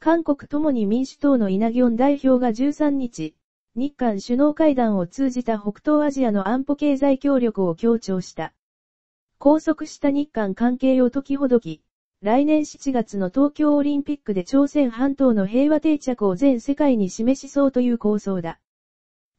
韓国ともに民主党のイナギョン代表が13日、日韓首脳会談を通じた北東アジアの安保経済協力を強調した。拘束した日韓関係を解きほどき、来年7月の東京オリンピックで朝鮮半島の平和定着を全世界に示しそうという構想だ。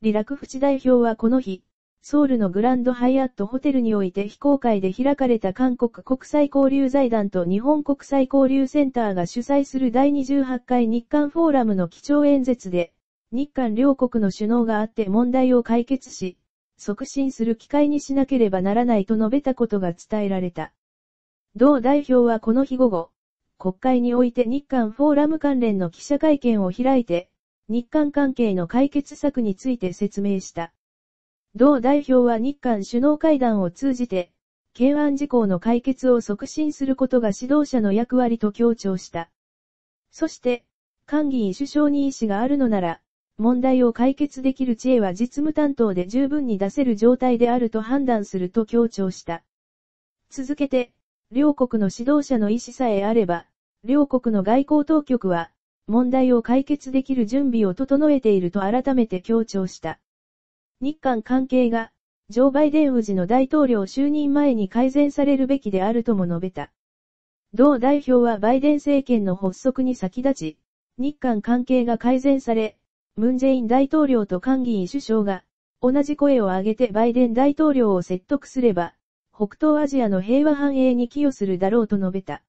リラクフチ代表はこの日、ソウルのグランドハイアットホテルにおいて非公開で開かれた韓国国際交流財団と日本国際交流センターが主催する第28回日韓フォーラムの基調演説で、日韓両国の首脳があって問題を解決し、促進する機会にしなければならないと述べたことが伝えられた。同代表はこの日午後、国会において日韓フォーラム関連の記者会見を開いて、日韓関係の解決策について説明した。同代表は日韓首脳会談を通じて、懸案事項の解決を促進することが指導者の役割と強調した。そして、韓議員首相に意思があるのなら、問題を解決できる知恵は実務担当で十分に出せる状態であると判断すると強調した。続けて、両国の指導者の意思さえあれば、両国の外交当局は、問題を解決できる準備を整えていると改めて強調した。日韓関係が、ジョー・バイデン氏の大統領就任前に改善されるべきであるとも述べた。同代表はバイデン政権の発足に先立ち、日韓関係が改善され、ムンジェイン大統領と韓議員首相が、同じ声を上げてバイデン大統領を説得すれば、北東アジアの平和繁栄に寄与するだろうと述べた。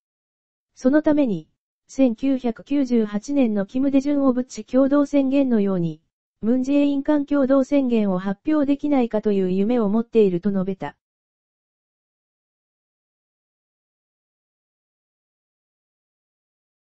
そのために、1998年のキム・デジュン・オブチ共同宣言のように、ムンジェイン環境同宣言を発表できないかという夢を持っていると述べた。